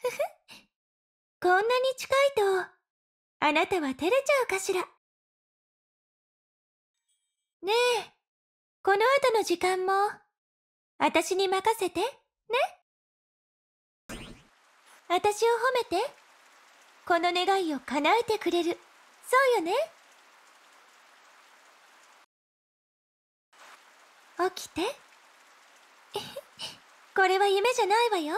ふふ。こんなに近いと、あなたは照れちゃうかしら。ねえ、この後の時間も、あたしに任せて、ね。あたしを褒めて。この願いを叶えてくれる。そうよね。起きて。これは夢じゃないわよ。